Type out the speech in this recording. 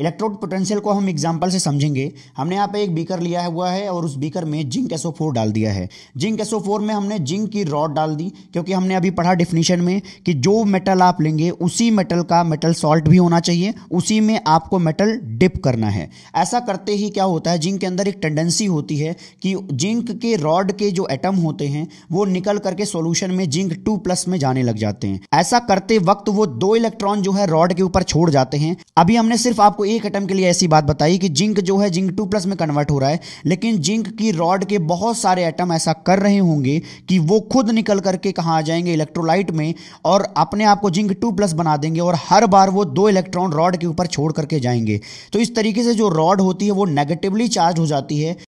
electrode potential को हम example से समझेंगे हमने यहाँ पे एक बीकर लिया हुआ है और उस बीकर में जिंक एसओ फोर डाल दिया है जिंक एसओ फोर में हमने जिंक की रॉड डाल दी क्योंकि हमने अभी पढ़ा डिफिनीशन में कि जो मेटल आप लेंगे उसी मेटल का मेटल सॉल्ट भी होना चाहिए उसी में आपको मेटल डिप करना है ऐसा करते ही क्या होता है जिंक के अंदर एक टेंडेंसी होती है कि जिंक के रॉड के जो एटम होते हैं वो निकल करके सोल्यूशन में जिंक टू प्लस में जाने लग जाते हैं ऐसा करते वक्त वो दो इलेक्ट्रॉन जो है रॉड के ऊपर छोड़ जाते हैं अभी हमने सिर्फ आपको आपको एक अटम के लिए ऐसी बात बताई कि जिंक जो है जिंक टू प्लस में कन्वर्ट हो रहा है लेकिन जिंक की रॉड के बहुत सारे एटम ऐसा कर रहे होंगे कि वो खुद निकल करके कहाँ आ जाएंगे इलेक्ट्रोलाइट में और अपने आप को जिंक टू प्लस बना देंगे और हर बार वो दो इलेक्ट्रॉन रॉड के ऊपर छोड़ करके जाएंगे तो इस तरीके से जो रॉड होती है वो नेगेटिवली चार्ज हो जाती है